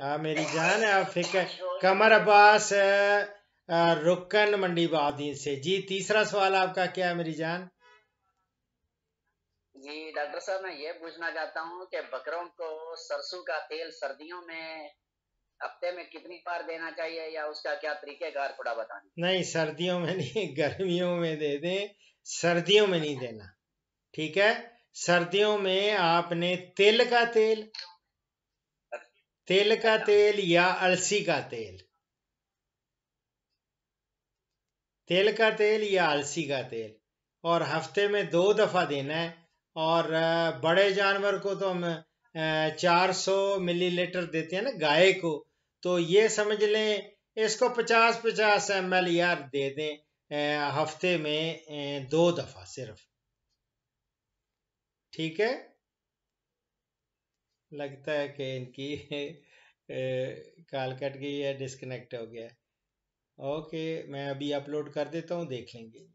आ, मेरी जान है आप फिक कमर अब्बास रुकन मंडी बहादीन से जी तीसरा सवाल आपका क्या है मेरी जान जी डॉक्टर साहब मैं ये पूछना चाहता हूँ कि बकरों को सरसों का तेल सर्दियों में हफ्ते में कितनी बार देना चाहिए या उसका क्या तरीके कार थोड़ा बताना नहीं सर्दियों में नहीं गर्मियों में दे दें सर्दियों में नहीं देना ठीक है सर्दियों में आपने तिल का तेल तेल का तेल या अलसी का तेल तेल का तेल या अलसी का तेल और हफ्ते में दो दफ़ा देना है और बड़े जानवर को तो हम 400 मिलीलीटर देते हैं ना गाय को तो ये समझ लें इसको 50-50 एम एल यार दे दें हफ्ते में दो दफ़ा सिर्फ ठीक है लगता है कि इनकी काल कट गई है डिस्कनेक्ट हो गया ओके मैं अभी अपलोड कर देता हूँ देख लेंगे